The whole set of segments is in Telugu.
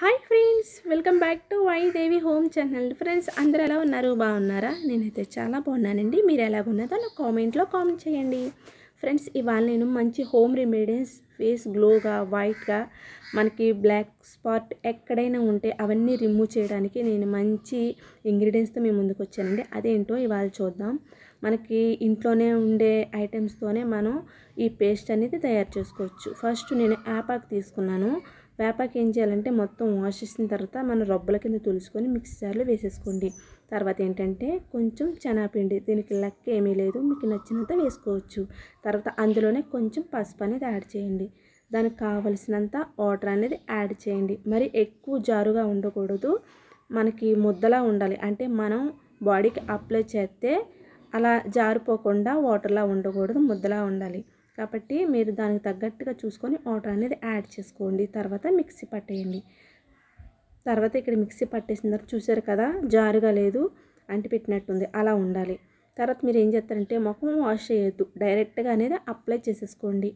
hi friends welcome back to వై దేవి హోమ్ ఛానల్ ఫ్రెండ్స్ అందరు ఎలా ఉన్నారు బాగున్నారా నేనైతే చాలా బాగున్నానండి మీరు ఎలాగున్నదో నాకు కామెంట్లో కామెంట్ చేయండి ఫ్రెండ్స్ ఇవాళ నేను మంచి హోమ్ రెమెడీస్ ఫేస్ గ్లోగా వైట్గా మనకి బ్లాక్ స్పాట్ ఎక్కడైనా ఉంటే అవన్నీ రిమూవ్ చేయడానికి నేను మంచి ఇంగ్రీడియంట్స్తో మేము ముందుకు వచ్చానండి అదేంటో ఇవాళ చూద్దాం మనకి ఇంట్లోనే ఉండే ఐటమ్స్తోనే మనం ఈ పేస్ట్ అనేది తయారు చేసుకోవచ్చు ఫస్ట్ నేను యాపాకు తీసుకున్నాను వేపాకు ఏం చేయాలంటే మొత్తం వాష్ చేసిన తర్వాత మనం రొబ్బల కింద తులుసుకొని మిక్సీ జార్లో వేసేసుకోండి తర్వాత ఏంటంటే కొంచెం శనగపిండి దీనికి లెక్క ఏమీ లేదు మీకు నచ్చినంత వేసుకోవచ్చు తర్వాత అందులోనే కొంచెం పసుపు అనేది యాడ్ చేయండి దానికి కావలసినంత వాటర్ అనేది యాడ్ చేయండి మరి ఎక్కువ జారుగా ఉండకూడదు మనకి ముద్దలా ఉండాలి అంటే మనం బాడీకి అప్లై చేస్తే అలా జారిపోకుండా వాటర్లా ఉండకూడదు ముద్దలా ఉండాలి కాబట్టి మీరు దానికి తగ్గట్టుగా చూసుకొని వాటర్ అనేది యాడ్ చేసుకోండి తర్వాత మిక్సీ పట్టేయండి తర్వాత ఇక్కడ మిక్సీ పట్టేసిన తర్వాత చూసారు కదా జారుగా లేదు అంటిపెట్టినట్టుంది అలా ఉండాలి తర్వాత మీరు ఏం చేస్తారంటే ముఖం వాష్ చేయొద్దు డైరెక్ట్గా అనేది అప్లై చేసేసుకోండి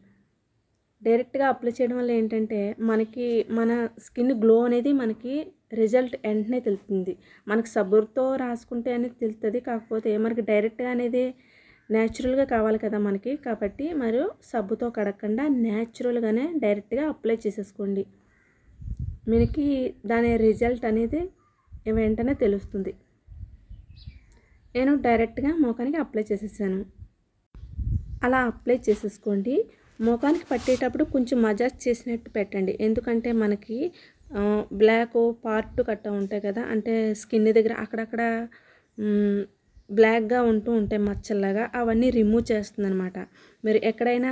డైరెక్ట్గా అప్లై చేయడం వల్ల ఏంటంటే మనకి మన స్కిన్ గ్లో అనేది మనకి రిజల్ట్ వెంటనే తెలుస్తుంది మనకు సబ్బుతో రాసుకుంటే అనేది తెలుస్తుంది కాకపోతే మనకి డైరెక్ట్గా అనేది న్యాచురల్గా కావాలి కదా మనకి కాబట్టి మరియు సబ్బుతో కడగకుండా న్యాచురల్గానే డైరెక్ట్గా అప్లై చేసేసుకోండి మనకి దాని రిజల్ట్ అనేది వెంటనే తెలుస్తుంది నేను డైరెక్ట్గా మోకానికి అప్లై చేసేసాను అలా అప్లై చేసేసుకోండి మోకానికి పట్టేటప్పుడు కొంచెం మజాజ్ చేసినట్టు పెట్టండి ఎందుకంటే మనకి బ్లాక్ పార్ట్ కట్ట ఉంటాయి కదా అంటే స్కిన్ దగ్గర అక్కడక్కడ బ్లాక్గా ఉంటూ ఉంటాయి మచ్చల్లాగా అవన్నీ రిమూవ్ చేస్తుంది అనమాట మీరు ఎక్కడైనా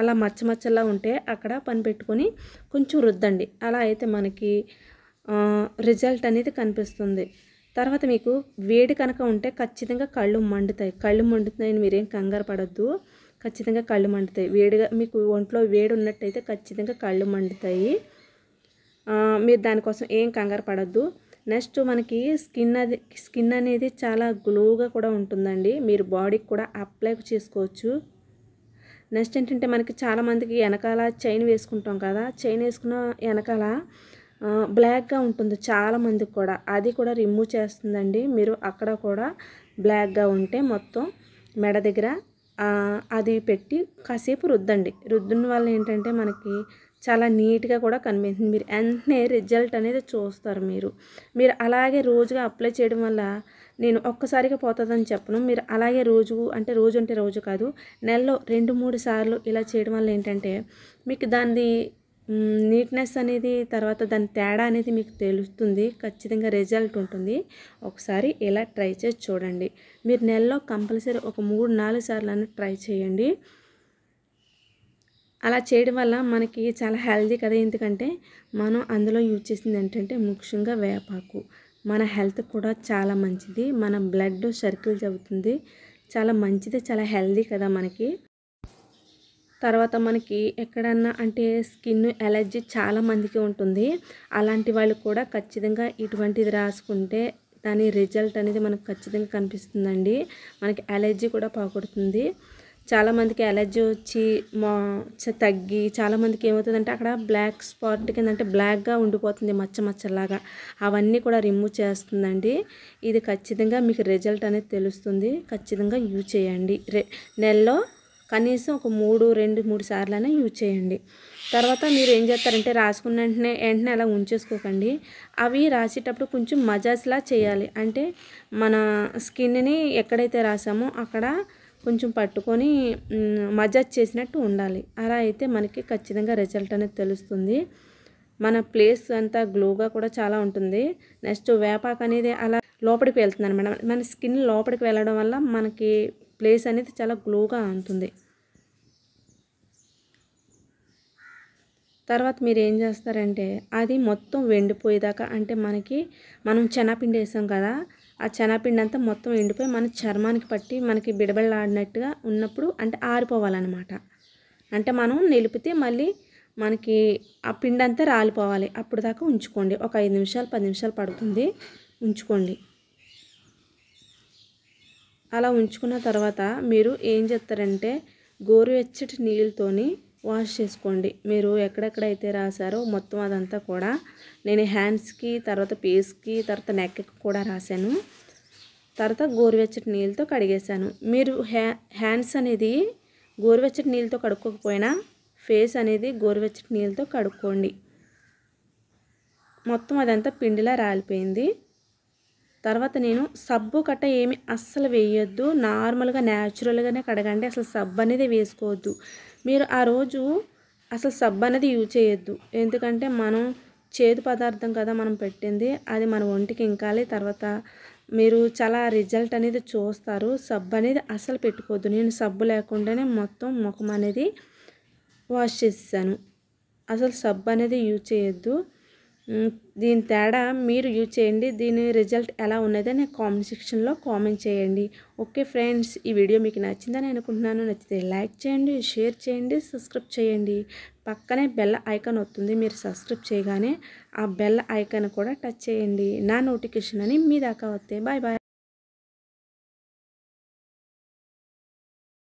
అలా మచ్చ మచ్చలా ఉంటే అక్కడ పని పెట్టుకొని కొంచెం రుద్దండి అలా అయితే మనకి రిజల్ట్ అనేది కనిపిస్తుంది తర్వాత మీకు వేడి కనుక ఉంటే ఖచ్చితంగా కళ్ళు మండుతాయి కళ్ళు మండుతున్నాయని మీరేం కంగారు పడద్దు ఖచ్చితంగా కళ్ళు మండుతాయి వేడిగా మీకు ఒంట్లో వేడి ఉన్నట్టయితే ఖచ్చితంగా కళ్ళు మండుతాయి మీరు దానికోసం ఏం కంగారు పడద్దు నెక్స్ట్ మనకి స్కిన్ అది స్కిన్ అనేది చాలా గ్లోగా కూడా ఉంటుందండి మీరు బాడీకి కూడా అప్లై చేసుకోవచ్చు నెక్స్ట్ ఏంటంటే మనకి చాలామందికి వెనకాల చైన్ వేసుకుంటాం కదా చైన్ వేసుకున్న వెనకాల బ్లాక్గా ఉంటుంది చాలామందికి కూడా అది కూడా రిమూవ్ చేస్తుందండి మీరు అక్కడ కూడా బ్లాక్గా ఉంటే మొత్తం మెడ దగ్గర అది పెట్టి కాసేపు రుద్దండి రుద్దున్న వల్ల ఏంటంటే మనకి చాలా నీట్గా కూడా కనిపిస్తుంది మీరు వెంటనే రిజల్ట్ అనేది చూస్తారు మీరు మీరు అలాగే రోజుగా అప్లై చేయడం వల్ల నేను ఒక్కసారిగా పోతుందని చెప్పను మీరు అలాగే రోజు అంటే రోజు అంటే రోజు కాదు నెలలో రెండు మూడు సార్లు ఇలా చేయడం వల్ల ఏంటంటే మీకు దాన్ని నీట్నెస్ అనేది తర్వాత దాని తేడా అనేది మీకు తెలుస్తుంది ఖచ్చితంగా రిజల్ట్ ఉంటుంది ఒకసారి ఇలా ట్రై చేసి చూడండి మీరు నెలలో కంపల్సరీ ఒక మూడు నాలుగు సార్లు ట్రై చేయండి అలా చేయడం వల్ల మనకి చాలా హెల్దీ కదా ఎందుకంటే మనం అందులో యూజ్ చేసింది ఏంటంటే ముఖ్యంగా వేపాకు మన హెల్త్ కూడా చాలా మంచిది మన బ్లడ్ సర్కిల్ అవుతుంది చాలా మంచిది చాలా హెల్దీ కదా మనకి తర్వాత మనకి ఎక్కడన్నా అంటే స్కిన్ ఎలర్జీ చాలామందికి ఉంటుంది అలాంటి వాళ్ళు కూడా ఖచ్చితంగా ఇటువంటిది రాసుకుంటే దాని రిజల్ట్ అనేది మనకు ఖచ్చితంగా కనిపిస్తుందండి మనకి ఎలర్జీ కూడా పోగొడుతుంది చాలామందికి ఎలర్జీ వచ్చి మా తగ్గి చాలామందికి ఏమవుతుందంటే అక్కడ బ్లాక్ స్పాట్ కింద అంటే బ్లాక్గా ఉండిపోతుంది మచ్చ మచ్చలాగా అవన్నీ కూడా రిమూవ్ చేస్తుందండి ఇది ఖచ్చితంగా మీకు రిజల్ట్ అనేది తెలుస్తుంది ఖచ్చితంగా యూజ్ చేయండి నెలలో కనీసం ఒక మూడు రెండు మూడు సార్లైనా యూజ్ చేయండి తర్వాత మీరు ఏం చేస్తారంటే రాసుకున్న వెంటనే వెంటనే అలా ఉంచేసుకోకండి అవి రాసేటప్పుడు కొంచెం మజాజ్లా చేయాలి అంటే మన స్కిన్ని ఎక్కడైతే రాసామో అక్కడ కొంచెం పట్టుకొని మజాజ్ చేసినట్టు ఉండాలి అలా అయితే మనకి ఖచ్చితంగా రిజల్ట్ అనేది తెలుస్తుంది మన ప్లేస్ అంతా గ్లోగా కూడా చాలా ఉంటుంది నెక్స్ట్ వేపాక అనేది అలా లోపలికి వెళ్తుంది అనమాట మన స్కిన్ లోపలికి వెళ్ళడం వల్ల మనకి ప్లేస్ అనేది చాలా గ్లోగా ఉంటుంది తర్వాత మీరు ఏం చేస్తారంటే అది మొత్తం ఎండిపోయేదాకా అంటే మనకి మనం చెనాపిండి వేసాం కదా ఆ చెనాపిండి అంతా మొత్తం ఎండిపోయి మన చర్మానికి పట్టి మనకి బిడబడలాడినట్టుగా ఉన్నప్పుడు అంటే ఆరిపోవాలన్నమాట అంటే మనం నిలిపితే మళ్ళీ మనకి ఆ పిండి అంతా రాలిపోవాలి అప్పుడు దాకా ఉంచుకోండి ఒక ఐదు నిమిషాలు పది నిమిషాలు పడుతుంది ఉంచుకోండి అలా ఉంచుకున్న తర్వాత మీరు ఏం చేస్తారంటే గోరువెచ్చటి నీళ్ళతోని వాష్ చేసుకోండి మీరు ఎక్కడెక్కడైతే రాశారో మొత్తం అదంతా కూడా నేను హ్యాండ్స్కి తర్వాత పేస్కి తర్వాత నెక్కి కూడా రాశాను తర్వాత గోరువెచ్చటి నీళ్ళతో కడిగేశాను మీరు హ్యా హ్యాండ్స్ అనేది గోరువెచ్చటి నీళ్ళతో కడుక్కోకపోయినా ఫేస్ అనేది గోరువెచ్చటి నీళ్ళతో కడుక్కోండి మొత్తం అదంతా పిండిలా రాలిపోయింది తర్వాత నేను సబ్బు కట్ట ఏమి అస్సలు వేయొద్దు నార్మల్గా న్యాచురల్గానే కడగండి అసలు సబ్బు అనేది వేసుకోవద్దు మీరు ఆ రోజు అసలు సబ్బు అనేది యూజ్ చేయొద్దు ఎందుకంటే మనం చేదు పదార్థం కదా మనం పెట్టింది అది మన ఒంటికి ఇంకాలి తర్వాత మీరు చాలా రిజల్ట్ అనేది చూస్తారు సబ్బు అనేది అసలు పెట్టుకోవద్దు నేను సబ్బు లేకుండానే మొత్తం ముఖం అనేది వాష్ చేసాను అసలు సబ్బు అనేది యూజ్ చేయొద్దు దీని తేడా మీరు యూజ్ చేయండి దీని రిజల్ట్ ఎలా ఉన్నదో నేను కామెంట్ సెక్షన్లో కామెంట్ చేయండి ఓకే ఫ్రెండ్స్ ఈ వీడియో మీకు నచ్చిందని అనుకుంటున్నాను నచ్చితే లైక్ చేయండి షేర్ చేయండి సబ్స్క్రైబ్ చేయండి పక్కనే బెల్ ఐకాన్ వస్తుంది మీరు సబ్స్క్రైబ్ చేయగానే ఆ బెల్ ఐకాన్ కూడా టచ్ చేయండి నా నోటిఫికేషన్ అని మీ దాకా వస్తే బాయ్ బాయ్